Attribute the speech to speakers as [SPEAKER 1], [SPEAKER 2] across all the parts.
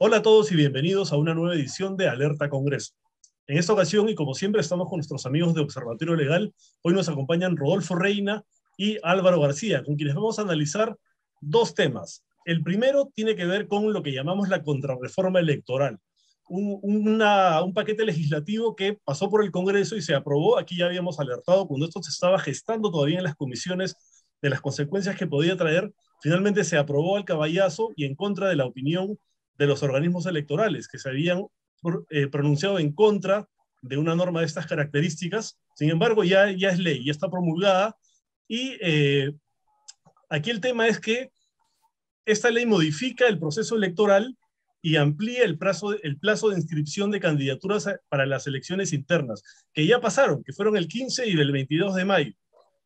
[SPEAKER 1] Hola a todos y bienvenidos a una nueva edición de Alerta Congreso. En esta ocasión, y como siempre, estamos con nuestros amigos de Observatorio Legal. Hoy nos acompañan Rodolfo Reina y Álvaro García, con quienes vamos a analizar dos temas. El primero tiene que ver con lo que llamamos la contrarreforma electoral, un, un paquete legislativo que pasó por el Congreso y se aprobó. Aquí ya habíamos alertado cuando esto se estaba gestando todavía en las comisiones de las consecuencias que podía traer. Finalmente se aprobó al caballazo y en contra de la opinión de los organismos electorales que se habían eh, pronunciado en contra de una norma de estas características. Sin embargo, ya, ya es ley, ya está promulgada. Y eh, aquí el tema es que esta ley modifica el proceso electoral y amplía el plazo, el plazo de inscripción de candidaturas para las elecciones internas, que ya pasaron, que fueron el 15 y el 22 de mayo.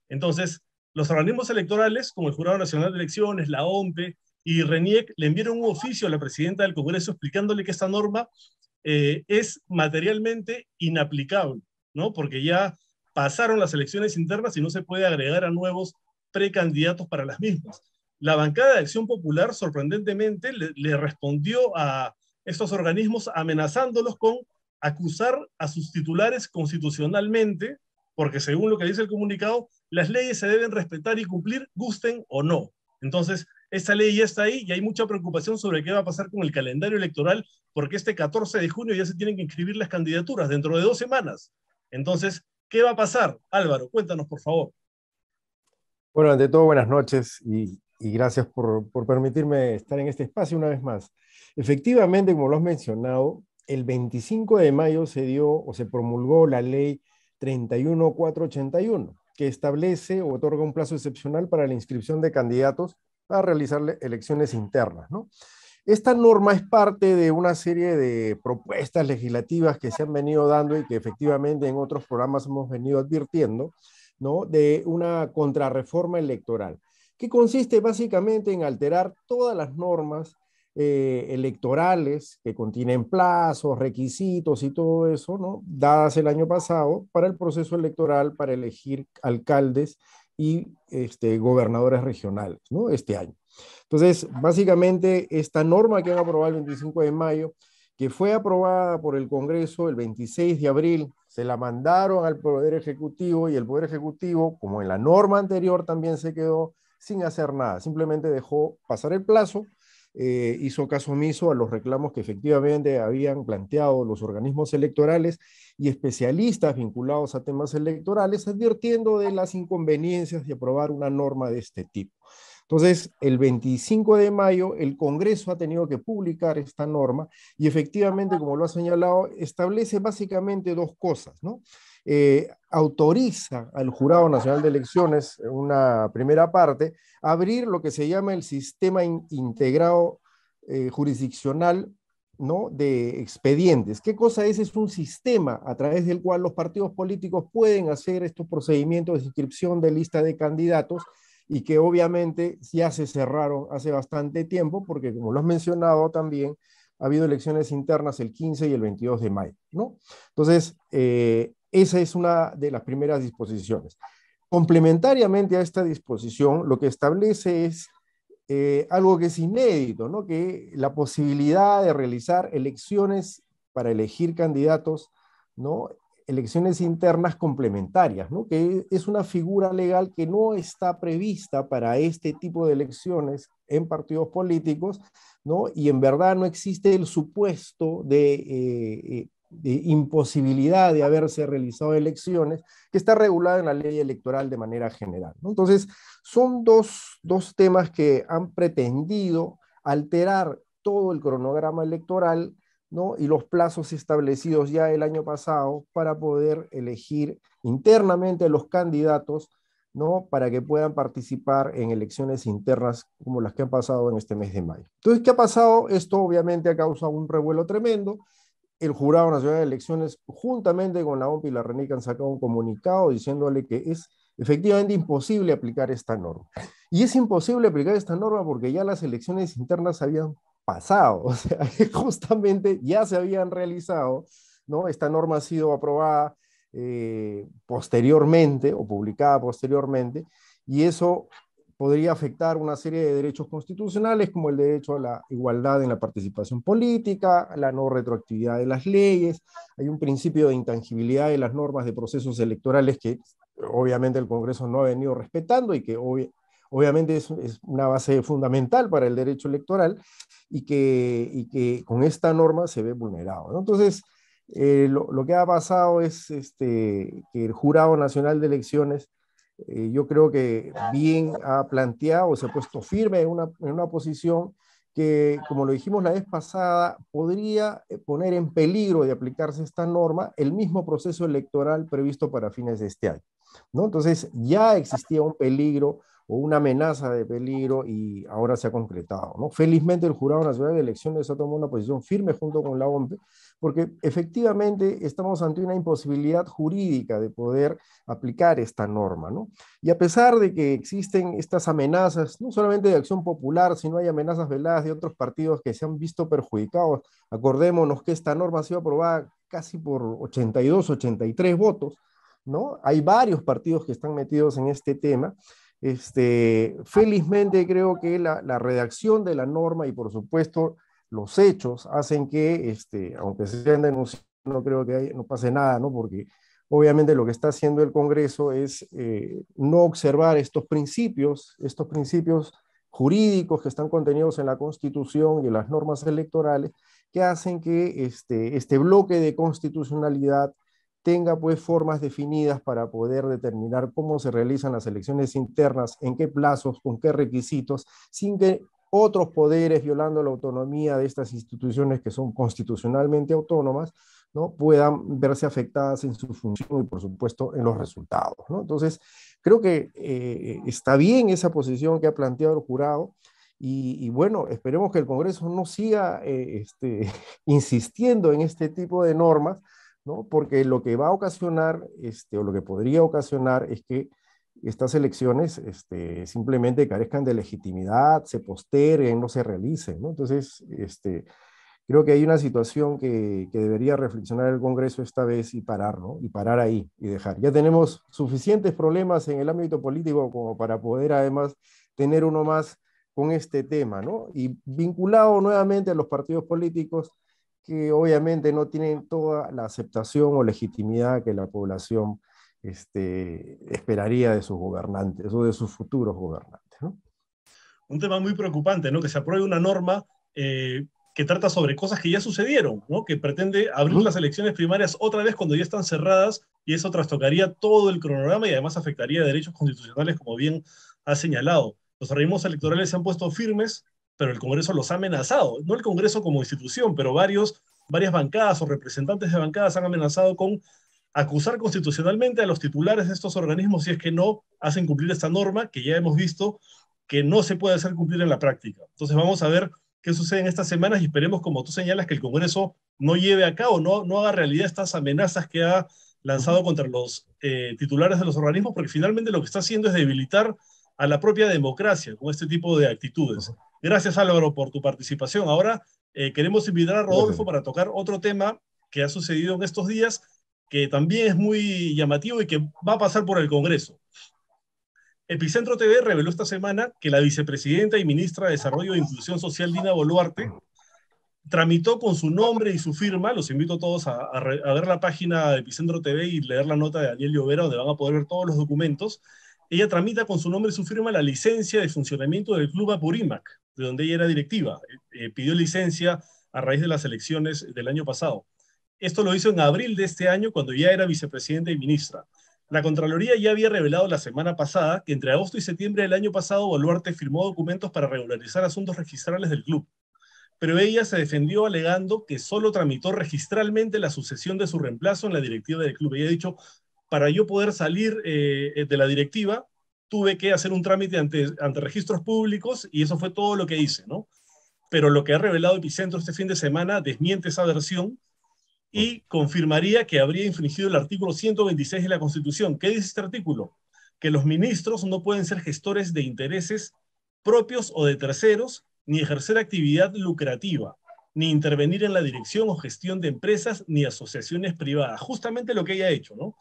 [SPEAKER 1] Entonces, los organismos electorales, como el Jurado Nacional de Elecciones, la OMPE, y RENIEC le enviaron un oficio a la presidenta del Congreso explicándole que esta norma eh, es materialmente inaplicable, ¿no? Porque ya pasaron las elecciones internas y no se puede agregar a nuevos precandidatos para las mismas. La bancada de Acción Popular, sorprendentemente, le respondió a estos organismos amenazándolos con acusar a sus titulares constitucionalmente, porque según lo que dice el comunicado, las leyes se deben respetar y cumplir, gusten o no. Entonces, esta ley ya está ahí y hay mucha preocupación sobre qué va a pasar con el calendario electoral, porque este 14 de junio ya se tienen que inscribir las candidaturas dentro de dos semanas. Entonces, ¿qué va a pasar? Álvaro, cuéntanos, por favor.
[SPEAKER 2] Bueno, ante todo, buenas noches y, gracias por, por, permitirme estar en este espacio una vez más. Efectivamente, como lo has mencionado, el 25 de mayo se dio o se promulgó la ley 31481, que establece o otorga un plazo excepcional para la inscripción de candidatos para realizar elecciones internas. ¿no? Esta norma es parte de una serie de propuestas legislativas que se han venido dando y que efectivamente en otros programas hemos venido advirtiendo, ¿no? de una contrarreforma electoral, que consiste básicamente en alterar todas las normas eh, electorales que contienen plazos, requisitos y todo eso, ¿no? dadas el año pasado para el proceso electoral para elegir alcaldes y este, gobernadoras regionales ¿no? este año. Entonces, básicamente, esta norma que han aprobado el 25 de mayo, que fue aprobada por el Congreso el 26 de abril, se la mandaron al Poder Ejecutivo y el Poder Ejecutivo, como en la norma anterior, también se quedó sin hacer nada, simplemente dejó pasar el plazo eh, hizo caso omiso a los reclamos que efectivamente habían planteado los organismos electorales y especialistas vinculados a temas electorales, advirtiendo de las inconveniencias de aprobar una norma de este tipo. Entonces, el 25 de mayo, el Congreso ha tenido que publicar esta norma y efectivamente, como lo ha señalado, establece básicamente dos cosas, ¿no? Eh, autoriza al Jurado Nacional de Elecciones, una primera parte, abrir lo que se llama el sistema integrado eh, jurisdiccional ¿no? de expedientes. ¿Qué cosa es? Es un sistema a través del cual los partidos políticos pueden hacer estos procedimientos de inscripción de lista de candidatos y que obviamente ya se cerraron hace bastante tiempo porque, como lo has mencionado también, ha habido elecciones internas el 15 y el 22 de mayo, ¿no? Entonces, eh, esa es una de las primeras disposiciones. Complementariamente a esta disposición, lo que establece es eh, algo que es inédito, ¿no? que la posibilidad de realizar elecciones para elegir candidatos, ¿no? elecciones internas complementarias, ¿no? que es una figura legal que no está prevista para este tipo de elecciones en partidos políticos, ¿no? y en verdad no existe el supuesto de eh, eh, de imposibilidad de haberse realizado elecciones, que está regulada en la ley electoral de manera general. Entonces, son dos, temas que han pretendido alterar todo el cronograma electoral y los plazos establecidos ya el año pasado para poder elegir internamente a los candidatos ¿no? para que puedan participar en elecciones internas como las que han pasado en este mes de mayo. Entonces, ¿qué ha pasado? Esto obviamente ha causado un revuelo tremendo el Jurado Nacional de Elecciones, juntamente con la OMP y la RENIC, han sacado un comunicado diciéndole que es efectivamente imposible aplicar esta norma. Y es imposible aplicar esta norma porque ya las elecciones internas habían pasado, o sea, justamente ya se habían realizado, ¿no? Esta norma ha sido aprobada eh, posteriormente o publicada posteriormente, y eso podría afectar una serie de derechos constitucionales como el derecho a la igualdad en la participación política, la no retroactividad de las leyes, hay un principio de intangibilidad de las normas de procesos electorales que obviamente el Congreso no ha venido respetando y que obviamente es, una base fundamental para el derecho electoral y que, que con esta norma se ve vulnerado. Entonces, eh, lo, que ha pasado es este, que el Jurado Nacional de Elecciones eh, yo creo que bien ha planteado, se ha puesto firme en una, en una posición que, como lo dijimos la vez pasada, podría eh, poner en peligro de aplicarse esta norma el mismo proceso electoral previsto para fines de este año. ¿no? Entonces, ya existía un peligro una amenaza de peligro y ahora se ha concretado. ¿no? Felizmente el Jurado Nacional de Elecciones ha tomado una posición firme junto con la OMP, porque efectivamente estamos ante una imposibilidad jurídica de poder aplicar esta norma. ¿no? Y a pesar de que existen estas amenazas, no solamente de acción popular, sino hay amenazas veladas de otros partidos que se han visto perjudicados, acordémonos que esta norma ha sido aprobada casi por 82, 83 votos, ¿no? Hay varios partidos que están metidos en este tema este, felizmente creo que la, redacción de la norma y por supuesto los hechos hacen que, este, aunque sean denunciados, no creo que hay, no pase nada, ¿no? Porque obviamente lo que está haciendo el Congreso es eh, no observar estos principios, estos principios jurídicos que están contenidos en la Constitución y en las normas electorales que hacen que este, este bloque de constitucionalidad tenga pues formas definidas para poder determinar cómo se realizan las elecciones internas, en qué plazos, con qué requisitos, sin que otros poderes violando la autonomía de estas instituciones que son constitucionalmente autónomas, ¿no? puedan verse afectadas en su función y por supuesto en los resultados. Entonces, creo que eh, está bien esa posición que ha planteado el jurado. Y, bueno, esperemos que el Congreso no siga eh, este, insistiendo en este tipo de normas, ¿no? Porque lo que va a ocasionar, este, o lo que podría ocasionar, es que estas elecciones este, simplemente carezcan de legitimidad, se posterguen, no se realicen, ¿no? Entonces, este, creo que hay una situación que, que, debería reflexionar el Congreso esta vez y parar, ¿no? Y parar ahí y dejar. Ya tenemos suficientes problemas en el ámbito político como para poder además tener uno más con este tema, ¿no? Y vinculado nuevamente a los partidos políticos, que obviamente no tienen toda la aceptación o legitimidad que la población este, esperaría de sus gobernantes o de sus futuros gobernantes.
[SPEAKER 1] Un tema muy preocupante, ¿no? que se apruebe una norma eh, que trata sobre cosas que ya sucedieron, ¿no? que pretende abrir las elecciones primarias otra vez cuando ya están cerradas y eso trastocaría todo el cronograma y además afectaría derechos constitucionales, como bien ha señalado. Los organismos electorales se han puesto firmes pero el Congreso los ha amenazado, no el Congreso como institución, pero varios, varias bancadas o representantes de bancadas han amenazado con acusar constitucionalmente a los titulares de estos organismos si es que no hacen cumplir esta norma que ya hemos visto que no se puede hacer cumplir en la práctica. Entonces vamos a ver qué sucede en estas semanas y esperemos, como tú señalas, que el Congreso no lleve a cabo, no, no haga realidad estas amenazas que ha lanzado contra los eh, titulares de los organismos, porque finalmente lo que está haciendo es debilitar a la propia democracia con este tipo de actitudes. Gracias Álvaro por tu participación. Ahora eh, queremos invitar a Rodolfo para tocar otro tema que ha sucedido en estos días, que también es muy llamativo y que va a pasar por el Congreso. Epicentro TV reveló esta semana que la vicepresidenta y ministra de Desarrollo e Inclusión Social, Dina Boluarte, tramitó con su nombre y su firma, los invito a todos a, ver la página de Epicentro TV y leer la nota de Daniel Llovera, donde van a poder ver todos los documentos, ella tramita con su nombre y su firma la licencia de funcionamiento del club Apurímac, de donde ella era directiva. Eh, pidió licencia a raíz de las elecciones del año pasado. Esto lo hizo en abril de este año, cuando ya era vicepresidente y ministra. La Contraloría ya había revelado la semana pasada que entre agosto y septiembre del año pasado Boluarte firmó documentos para regularizar asuntos registrales del club, pero ella se defendió alegando que solo tramitó registralmente la sucesión de su reemplazo en la directiva del club. Y ha dicho, para yo poder salir eh, eh, de la directiva, tuve que hacer un trámite ante, ante registros públicos y eso fue todo lo que hice, ¿no? Pero lo que ha revelado Epicentro este fin de semana desmiente esa versión y confirmaría que habría infringido el artículo 126 de la Constitución. ¿Qué dice este artículo? Que los ministros no pueden ser gestores de intereses propios o de terceros, ni ejercer actividad lucrativa, ni intervenir en la dirección o gestión de empresas ni asociaciones privadas. Justamente lo que ella ha hecho, ¿no?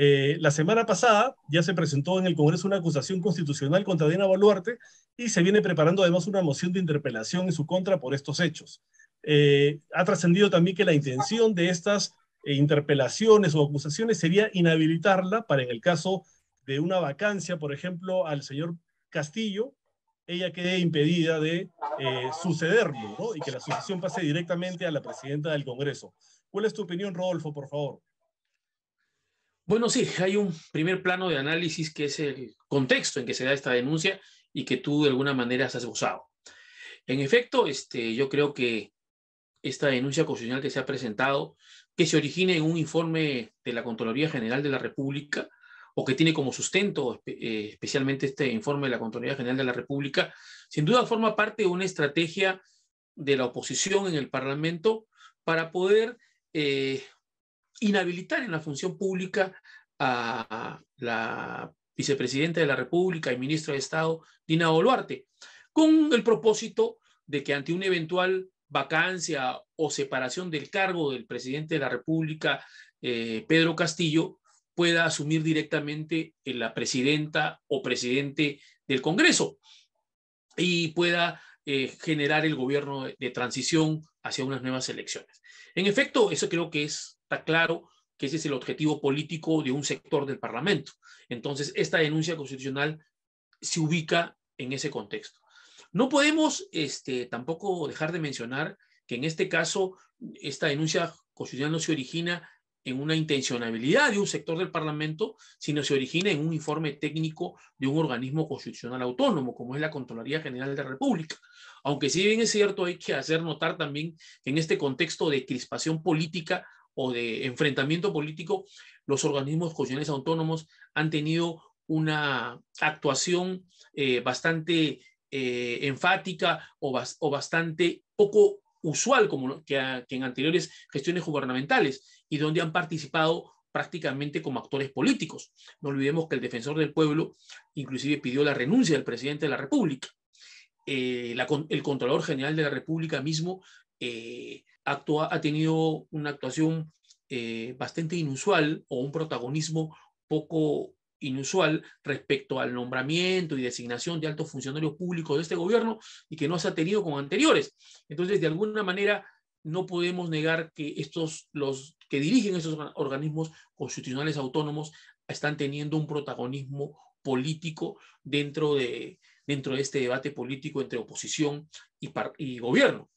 [SPEAKER 1] Eh, la semana pasada ya se presentó en el Congreso una acusación constitucional contra Dina Baluarte y se viene preparando además una moción de interpelación en su contra por estos hechos. Eh, ha trascendido también que la intención de estas eh, interpelaciones o acusaciones sería inhabilitarla para en el caso de una vacancia, por ejemplo, al señor Castillo, ella quede impedida de sucederlo y que la sucesión pase directamente a la presidenta del Congreso. ¿Cuál es tu opinión, Rodolfo, por favor?
[SPEAKER 3] Bueno, sí, hay un primer plano de análisis que es el contexto en que se da esta denuncia y que tú de alguna manera has esbozado. En efecto, este, yo creo que esta denuncia constitucional que se ha presentado, que se origina en un informe de la Contraloría General de la República, o que tiene como sustento eh, especialmente este informe de la Contraloría General de la República, sin duda forma parte de una estrategia de la oposición en el Parlamento para poder eh, inhabilitar en la función pública a la vicepresidenta de la República y ministro de Estado, Dina Boluarte, con el propósito de que ante una eventual vacancia o separación del cargo del presidente de la República, eh, Pedro Castillo, pueda asumir directamente la presidenta o presidente del Congreso y pueda eh, generar el gobierno de transición hacia unas nuevas elecciones. En efecto, eso creo que es está claro que ese es el objetivo político de un sector del Parlamento. Entonces, esta denuncia constitucional se ubica en ese contexto. No podemos este, tampoco dejar de mencionar que en este caso esta denuncia constitucional no se origina en una intencionabilidad de un sector del Parlamento, sino se origina en un informe técnico de un organismo constitucional autónomo, como es la Contraloría General de la República. Aunque si bien es cierto, hay que hacer notar también que en este contexto de crispación política o de enfrentamiento político, los organismos constitucionales autónomos han tenido una actuación eh, bastante eh, enfática o, o, bastante poco usual como que, en anteriores gestiones gubernamentales y donde han participado prácticamente como actores políticos. No olvidemos que el defensor del pueblo inclusive pidió la renuncia del presidente de la República. Eh, el controlador General de la República mismo ha tenido una actuación eh, bastante inusual o un protagonismo poco inusual respecto al nombramiento y designación de altos funcionarios públicos de este gobierno y que no se ha tenido con anteriores. Entonces, de alguna manera, no podemos negar que estos, los que dirigen esos organismos constitucionales autónomos están teniendo un protagonismo político dentro de, dentro de este debate político entre oposición y gobierno.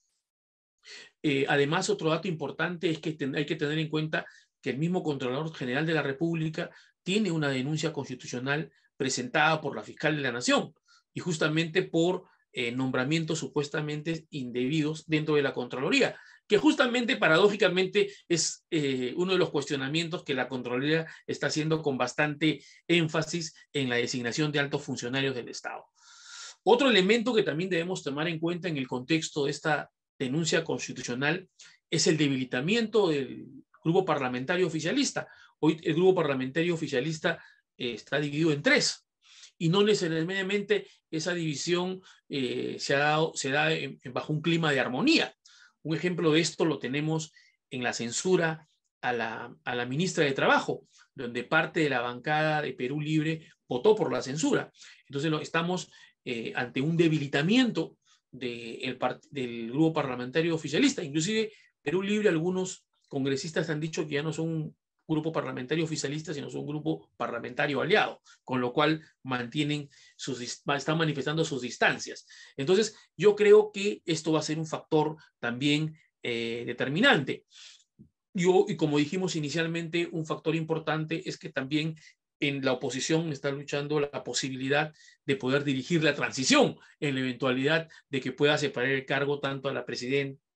[SPEAKER 3] Eh, además, otro dato importante es que hay que tener en cuenta que el mismo Contralor General de la República tiene una denuncia constitucional presentada por la fiscal de la Nación y justamente por eh, nombramientos supuestamente indebidos dentro de la Contraloría, que justamente paradójicamente es eh, uno de los cuestionamientos que la Contraloría está haciendo con bastante énfasis en la designación de altos funcionarios del Estado. Otro elemento que también debemos tomar en cuenta en el contexto de esta denuncia constitucional es el debilitamiento del grupo parlamentario oficialista. Hoy el grupo parlamentario oficialista eh, está dividido en tres y no necesariamente esa división eh, se, ha dado, se da bajo un clima de armonía. Un ejemplo de esto lo tenemos en la censura a la, a la ministra de Trabajo, donde parte de la bancada de Perú Libre votó por la censura. Entonces estamos eh, ante un debilitamiento del grupo parlamentario oficialista. Inclusive Perú Libre, algunos congresistas han dicho que ya no son un grupo parlamentario oficialista, sino son un grupo parlamentario aliado, con lo cual mantienen sus, están manifestando sus distancias. Entonces, yo creo que esto va a ser un factor también eh, determinante. Yo, y como dijimos inicialmente, un factor importante es que también en la oposición está luchando la posibilidad de poder dirigir la transición en la eventualidad de que pueda separar el cargo tanto a la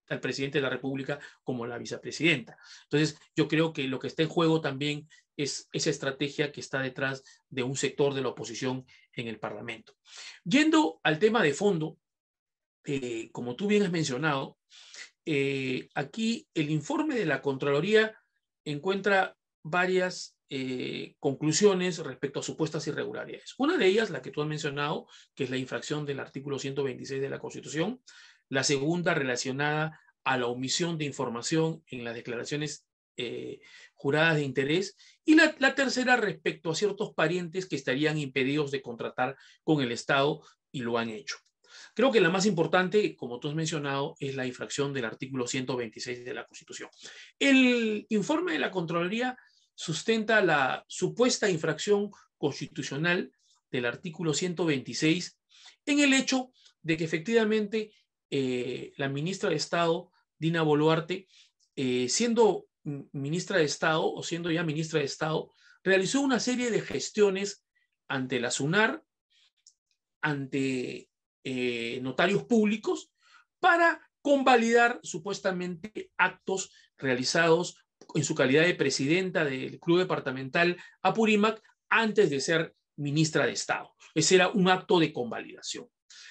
[SPEAKER 3] al presidente de la República como a la vicepresidenta. Entonces, yo creo que lo que está en juego también es esa estrategia que está detrás de un sector de la oposición en el Parlamento. Yendo al tema de fondo, eh, como tú bien has mencionado, eh, aquí el informe de la Contraloría encuentra varias eh, conclusiones respecto a supuestas irregularidades. Una de ellas, la que tú has mencionado, que es la infracción del artículo 126 de la Constitución. La segunda, relacionada a la omisión de información en las declaraciones eh, juradas de interés. Y la, la tercera, respecto a ciertos parientes que estarían impedidos de contratar con el Estado y lo han hecho. Creo que la más importante, como tú has mencionado, es la infracción del artículo 126 de la Constitución. El informe de la Contraloría sustenta la supuesta infracción constitucional del artículo 126 en el hecho de que efectivamente eh, la ministra de Estado, Dina Boluarte, eh, siendo ministra de Estado o siendo ya ministra de Estado, realizó una serie de gestiones ante la SUNAR, ante eh, notarios públicos, para convalidar supuestamente actos realizados en su calidad de presidenta del Club Departamental Apurímac antes de ser ministra de Estado. Ese era un acto de convalidación.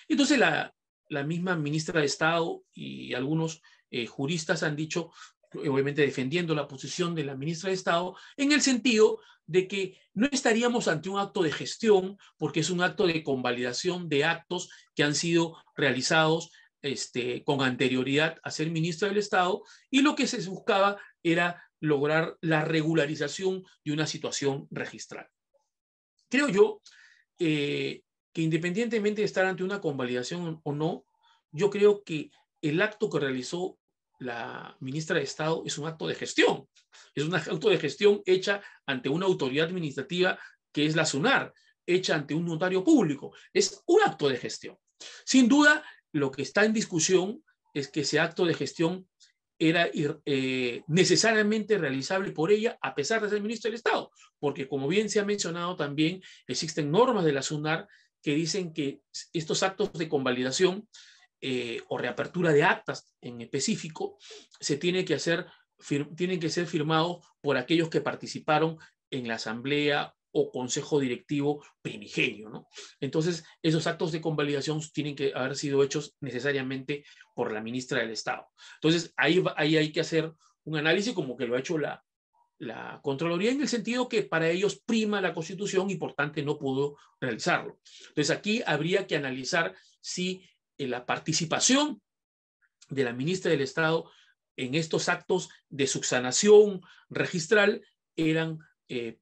[SPEAKER 3] Entonces la, la misma ministra de Estado y algunos eh, juristas han dicho, obviamente defendiendo la posición de la ministra de Estado, en el sentido de que no estaríamos ante un acto de gestión, porque es un acto de convalidación de actos que han sido realizados este, con anterioridad a ser ministra del Estado y lo que se buscaba era lograr la regularización de una situación registral. Creo yo eh, que independientemente de estar ante una convalidación o no, yo creo que el acto que realizó la ministra de Estado es un acto de gestión, es un acto de gestión hecha ante una autoridad administrativa que es la SUNAR, hecha ante un notario público, es un acto de gestión. Sin duda, lo que está en discusión es que ese acto de gestión era eh, necesariamente realizable por ella a pesar de ser ministro del Estado, porque como bien se ha mencionado también, existen normas de la SUNAR que dicen que estos actos de convalidación eh, o reapertura de actas en específico se tiene que hacer, tienen que ser firmados por aquellos que participaron en la asamblea o consejo directivo primigenio. ¿no? Entonces, esos actos de convalidación tienen que haber sido hechos necesariamente por la ministra del Estado. Entonces, ahí, ahí hay que hacer un análisis como que lo ha hecho la, la Contraloría en el sentido que para ellos prima la Constitución y por tanto no pudo realizarlo. Entonces, aquí habría que analizar si eh, la participación de la ministra del Estado en estos actos de subsanación registral eran eh,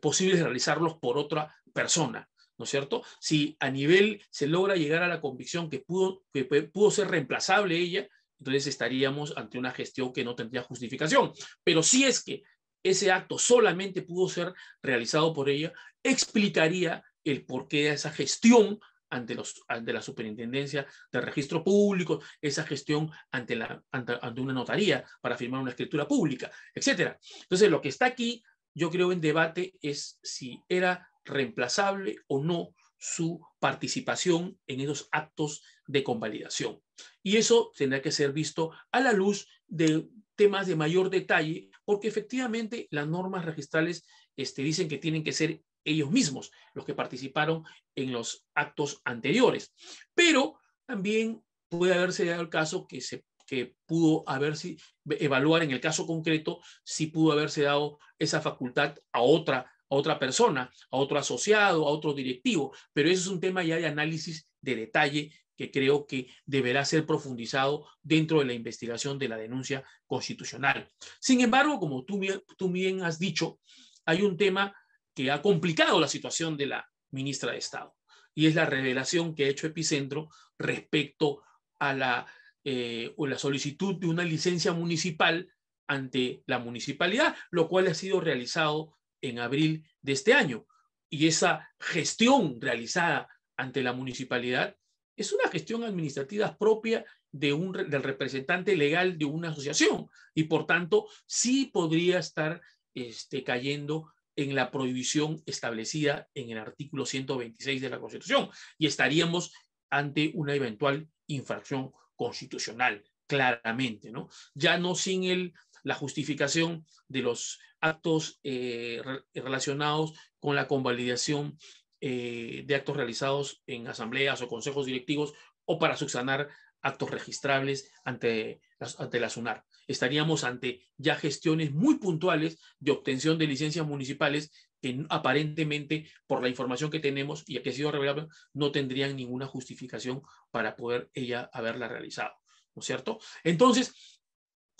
[SPEAKER 3] posibles realizarlos por otra persona. ¿no es cierto? Si a nivel se logra llegar a la convicción que pudo, que pudo ser reemplazable ella, entonces estaríamos ante una gestión que no tendría justificación. Pero si es que ese acto solamente pudo ser realizado por ella, explicaría el porqué de esa gestión ante, los, ante la superintendencia de registro público, esa gestión ante, la, ante, ante una notaría para firmar una escritura pública, etc. Entonces, lo que está aquí yo creo, en debate es si era reemplazable o no su participación en esos actos de convalidación. Y eso tendrá que ser visto a la luz de temas de mayor detalle, porque efectivamente las normas registrales este, dicen que tienen que ser ellos mismos los que participaron en los actos anteriores. Pero también puede haberse dado el caso que se que pudo haberse, evaluar en el caso concreto si pudo haberse dado esa facultad a otra, a otra persona, a otro asociado, a otro directivo, pero eso es un tema ya de análisis de detalle que creo que deberá ser profundizado dentro de la investigación de la denuncia constitucional. Sin embargo, como tú, tú bien has dicho, hay un tema que ha complicado la situación de la ministra de Estado y es la revelación que ha hecho Epicentro respecto a la eh, o la solicitud de una licencia municipal ante la municipalidad, lo cual ha sido realizado en abril de este año. Y esa gestión realizada ante la municipalidad es una gestión administrativa propia del representante legal de una asociación y por tanto sí podría estar este, cayendo en la prohibición establecida en el artículo 126 de la Constitución y estaríamos ante una eventual infracción constitucional, claramente, ¿no? Ya no sin el, la justificación de los actos eh, relacionados con la convalidación eh, de actos realizados en asambleas o consejos directivos o para subsanar actos registrables ante, ante la SUNAR. Estaríamos ante ya gestiones muy puntuales de obtención de licencias municipales que aparentemente, por la información que tenemos y que ha sido revelada, no tendrían ninguna justificación para poder ella haberla realizado, ¿no es cierto? Entonces,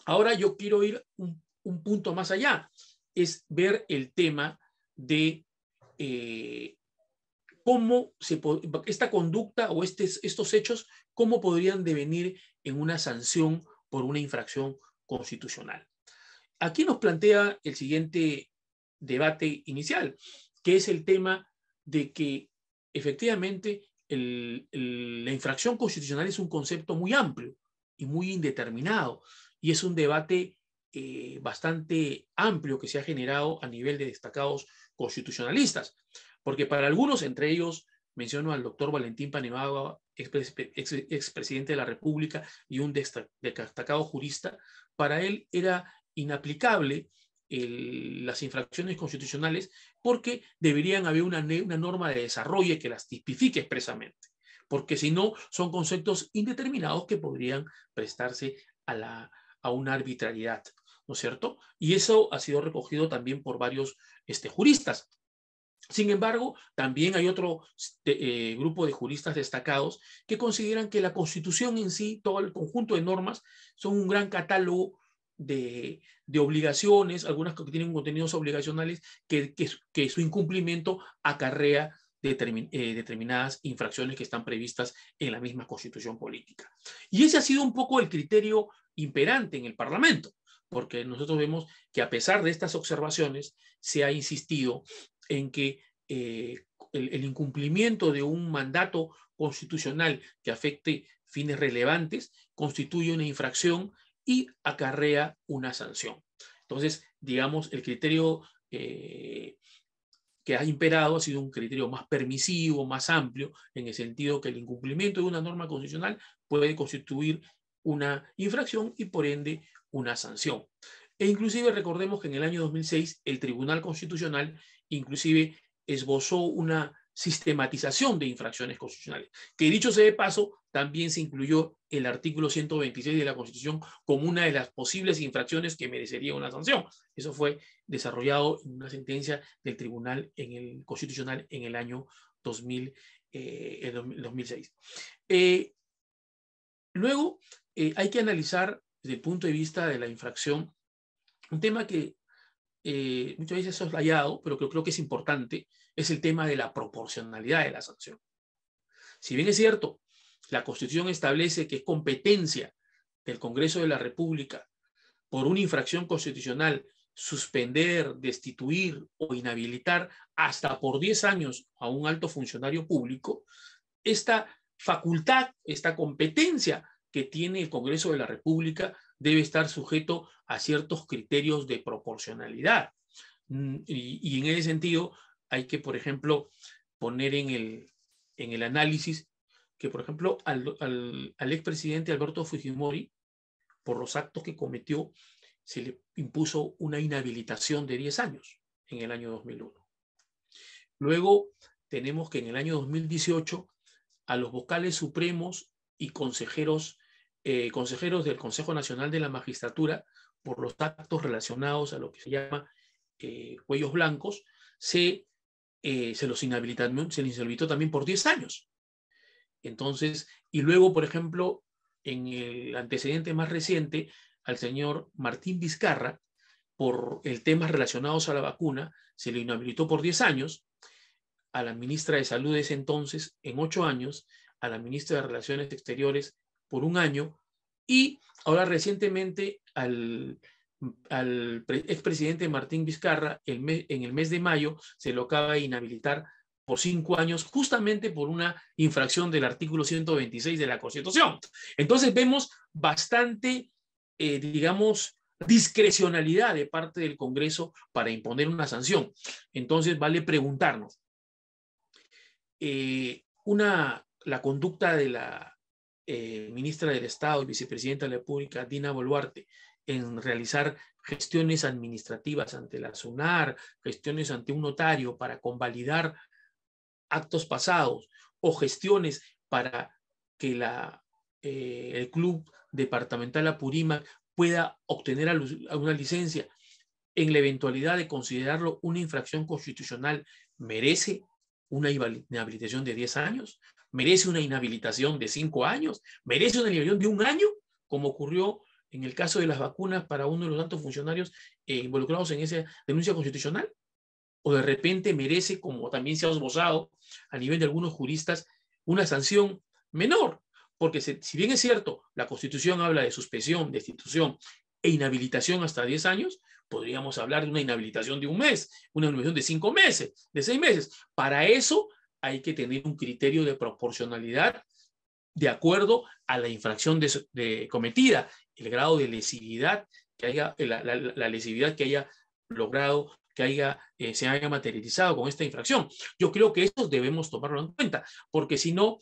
[SPEAKER 3] ahora yo quiero ir un, punto más allá, es ver el tema de eh, cómo se esta conducta o estos hechos, cómo podrían devenir en una sanción por una infracción constitucional. Aquí nos plantea el siguiente debate inicial, que es el tema de que efectivamente la infracción constitucional es un concepto muy amplio y muy indeterminado, y es un debate eh, bastante amplio que se ha generado a nivel de destacados constitucionalistas, porque para algunos, entre ellos menciono al doctor Valentín Panevagua, expresidente de la República y un destacado jurista, para él era inaplicable las infracciones constitucionales porque deberían haber una, norma de desarrollo que las tipifique expresamente, porque si no son conceptos indeterminados que podrían prestarse a, la, a una arbitrariedad, ¿no es cierto? Y eso ha sido recogido también por varios este, juristas. Sin embargo, también hay otro este, eh, grupo de juristas destacados que consideran que la Constitución en sí, todo el conjunto de normas, son un gran catálogo de, obligaciones, algunas que tienen contenidos obligacionales que, que, su incumplimiento acarrea eh, determinadas infracciones que están previstas en la misma constitución política. Y ese ha sido un poco el criterio imperante en el Parlamento, porque nosotros vemos que a pesar de estas observaciones, se ha insistido en que eh, el incumplimiento de un mandato constitucional que afecte fines relevantes constituye una infracción y acarrea una sanción. Entonces, digamos, el criterio eh, que ha imperado ha sido un criterio más permisivo, más amplio, en el sentido que el incumplimiento de una norma constitucional puede constituir una infracción y por ende una sanción. E inclusive recordemos que en el año 2006 el Tribunal Constitucional inclusive esbozó una sistematización de infracciones constitucionales, que dicho sea de paso, también se incluyó el artículo 126 de la Constitución como una de las posibles infracciones que merecería una sanción. Eso fue desarrollado en una sentencia del Tribunal en el Constitucional en el año 2000, eh, 2006. Eh, luego, eh, hay que analizar desde el punto de vista de la infracción un tema que eh, muchas veces es soslayado, pero que creo que es importante, es el tema de la proporcionalidad de la sanción. Si bien es cierto, la Constitución establece que es competencia del Congreso de la República por una infracción constitucional suspender, destituir o inhabilitar hasta por 10 años a un alto funcionario público, esta facultad, esta competencia que tiene el Congreso de la República debe estar sujeto a ciertos criterios de proporcionalidad. Mm, y, y en ese sentido, hay que, por ejemplo, poner en el, en el análisis que, por ejemplo, al, al, al expresidente Alberto Fujimori, por los actos que cometió, se le impuso una inhabilitación de 10 años en el año 2001. Luego tenemos que en el año 2018 a los vocales supremos y consejeros, eh, consejeros del Consejo Nacional de la Magistratura por los actos relacionados a lo que se llama eh, cuellos blancos, se eh, se, los se inhabilitó también por 10 años. Entonces, y luego, por ejemplo, en el antecedente más reciente, al señor Martín Vizcarra, por el tema relacionados a la vacuna, se lo inhabilitó por 10 años, a la ministra de Salud de ese entonces en 8 años, a la ministra de Relaciones Exteriores por un año, y ahora recientemente al al expresidente Martín Vizcarra en el mes de mayo se lo acaba de inhabilitar por cinco años justamente por una infracción del artículo 126 de la Constitución. Entonces vemos bastante, eh, digamos, discrecionalidad de parte del Congreso para imponer una sanción. Entonces vale preguntarnos, eh, una, la conducta de la eh, ministra del Estado y vicepresidenta de la República, Dina Boluarte, en realizar gestiones administrativas ante la SUNAR, gestiones ante un notario para convalidar actos pasados o gestiones para que la, eh, el club departamental Apurímac pueda obtener una licencia en la eventualidad de considerarlo una infracción constitucional, merece una inhabilitación de 10 años, merece una inhabilitación de 5 años, merece una inhabilitación de un año, como ocurrió en el caso de las vacunas para uno de los tantos funcionarios eh, involucrados en esa denuncia constitucional? ¿O de repente merece, como también se ha esbozado a nivel de algunos juristas, una sanción menor? Porque si bien es cierto, la Constitución habla de suspensión, destitución e inhabilitación hasta 10 años, podríamos hablar de una inhabilitación de un mes, una inhabilitación de cinco meses, de seis meses. Para eso hay que tener un criterio de proporcionalidad de acuerdo a la infracción cometida el grado de lesividad que haya, eh, la, lesividad que haya logrado que haya, eh, se haya materializado con esta infracción. Yo creo que eso debemos tomarlo en cuenta, porque si no,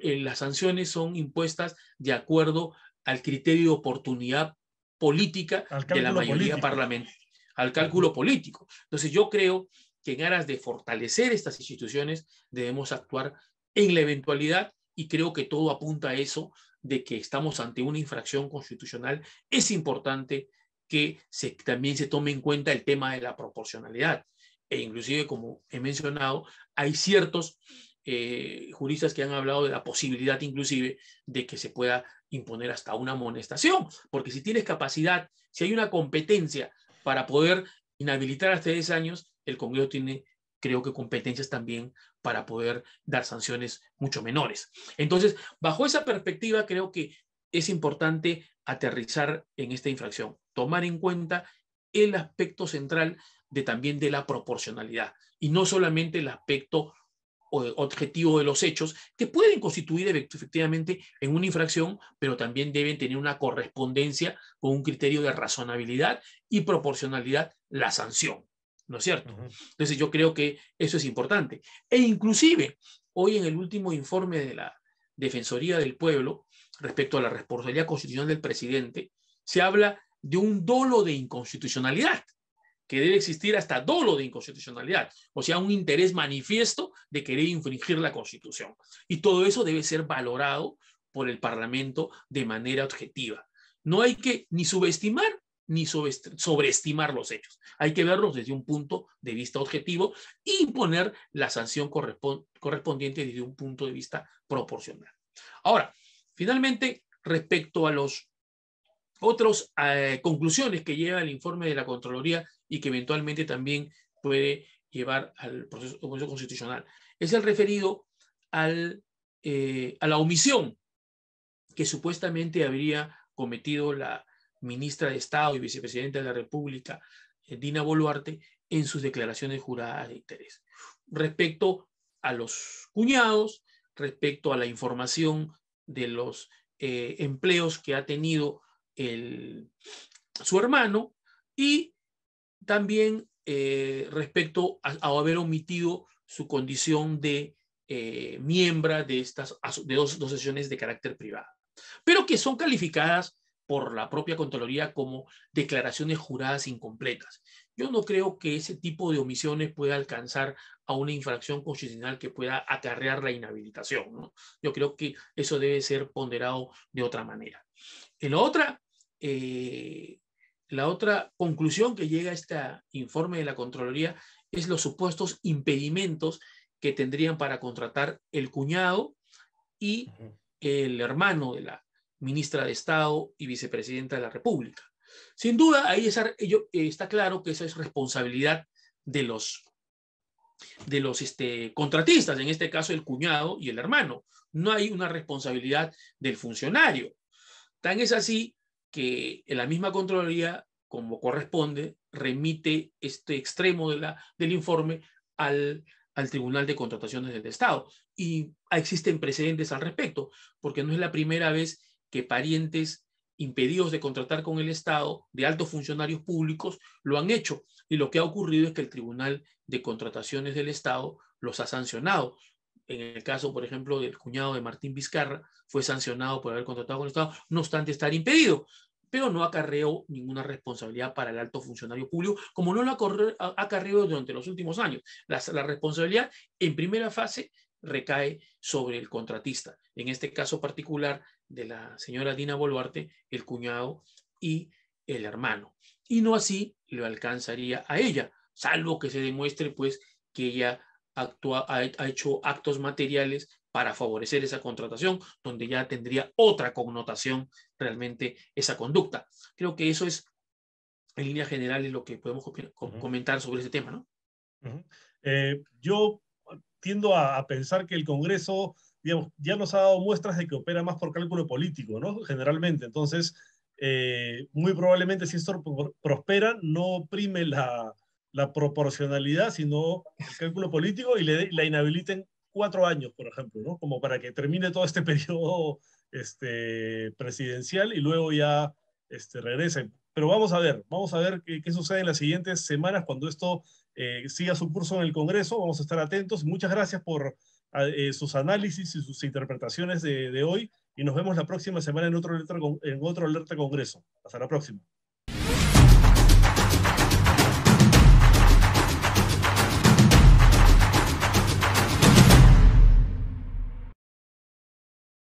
[SPEAKER 3] eh, las sanciones son impuestas de acuerdo al criterio de oportunidad política de la mayoría parlamentaria, al cálculo político. Entonces yo creo que en aras de fortalecer estas instituciones debemos actuar en la eventualidad y creo que todo apunta a eso, de que estamos ante una infracción constitucional, es importante que se, también se tome en cuenta el tema de la proporcionalidad. E inclusive, como he mencionado, hay ciertos eh, juristas que han hablado de la posibilidad inclusive de que se pueda imponer hasta una amonestación, porque si tienes capacidad, si hay una competencia para poder inhabilitar hasta 10 años, el Congreso tiene, creo que, competencias también para poder dar sanciones mucho menores. Entonces, bajo esa perspectiva, creo que es importante aterrizar en esta infracción, tomar en cuenta el aspecto central de también de la proporcionalidad y no solamente el aspecto objetivo de los hechos, que pueden constituir efectivamente en una infracción, pero también deben tener una correspondencia con un criterio de razonabilidad y proporcionalidad la sanción. ¿no es cierto? Entonces yo creo que eso es importante. E inclusive, hoy en el último informe de la Defensoría del Pueblo respecto a la responsabilidad constitucional del presidente, se habla de un dolo de inconstitucionalidad, que debe existir hasta dolo de inconstitucionalidad, o sea, un interés manifiesto de querer infringir la Constitución. Y todo eso debe ser valorado por el Parlamento de manera objetiva. No hay que ni subestimar ni sobreestimar los hechos. Hay que verlos desde un punto de vista objetivo y e imponer la sanción correspondiente desde un punto de vista proporcional. Ahora, finalmente, respecto a las otras eh, conclusiones que lleva el informe de la Contraloría y que eventualmente también puede llevar al proceso, constitucional, es el referido al, eh, a la omisión que supuestamente habría cometido la, ministra de Estado y vicepresidenta de la República, eh, Dina Boluarte, en sus declaraciones juradas de interés. Respecto a los cuñados, respecto a la información de los eh, empleos que ha tenido su hermano y también eh, respecto a, haber omitido su condición de miembro de estas de dos sesiones de carácter privado, pero que son calificadas por la propia Contraloría como declaraciones juradas incompletas. Yo no creo que ese tipo de omisiones pueda alcanzar a una infracción constitucional que pueda acarrear la inhabilitación. ¿no? Yo creo que eso debe ser ponderado de otra manera. En la otra, eh, la otra conclusión que llega a este informe de la Contraloría es los supuestos impedimentos que tendrían para contratar el cuñado y el hermano de la ministra de Estado y vicepresidenta de la República. Sin duda, ahí eh, está claro que esa es responsabilidad de los, de los este, contratistas, en este caso el cuñado y el hermano. No hay una responsabilidad del funcionario. Tan es así que en la misma Contraloría, como corresponde, remite este extremo del informe al, al Tribunal de Contrataciones del Estado. Y existen precedentes al respecto, porque no es la primera vez que parientes impedidos de contratar con el Estado, de altos funcionarios públicos, lo han hecho. Y lo que ha ocurrido es que el Tribunal de Contrataciones del Estado los ha sancionado. En el caso, por ejemplo, del cuñado de Martín Vizcarra, fue sancionado por haber contratado con el Estado, no obstante estar impedido, pero no acarreó ninguna responsabilidad para el alto funcionario público, como no lo ha acarreado durante los últimos años. La, la responsabilidad en primera fase recae sobre el contratista. En este caso particular, de la señora Dina Boluarte, el cuñado y el hermano. Y no así lo alcanzaría a ella, salvo que se demuestre pues que ella ha, hecho actos materiales para favorecer esa contratación, donde ya tendría otra connotación realmente esa conducta. Creo que eso es, en línea general, es lo que podemos comentar sobre ese tema, ¿no? Eh,
[SPEAKER 1] yo tiendo a, a, pensar que el Congreso ya nos ha dado muestras de que opera más por cálculo político, ¿no? Generalmente. Entonces, eh, muy probablemente si esto prospera, no prime la, proporcionalidad, sino el cálculo político y le, la inhabiliten cuatro años, por ejemplo, ¿no? Como para que termine todo este periodo este, presidencial y luego ya este, regresen. Pero vamos a ver, vamos a ver qué, sucede en las siguientes semanas cuando esto eh, siga su curso en el Congreso. Vamos a estar atentos. Muchas gracias por eh, sus análisis y sus interpretaciones de, hoy y nos vemos la próxima semana en otro, en otro alerta Congreso. Hasta la próxima.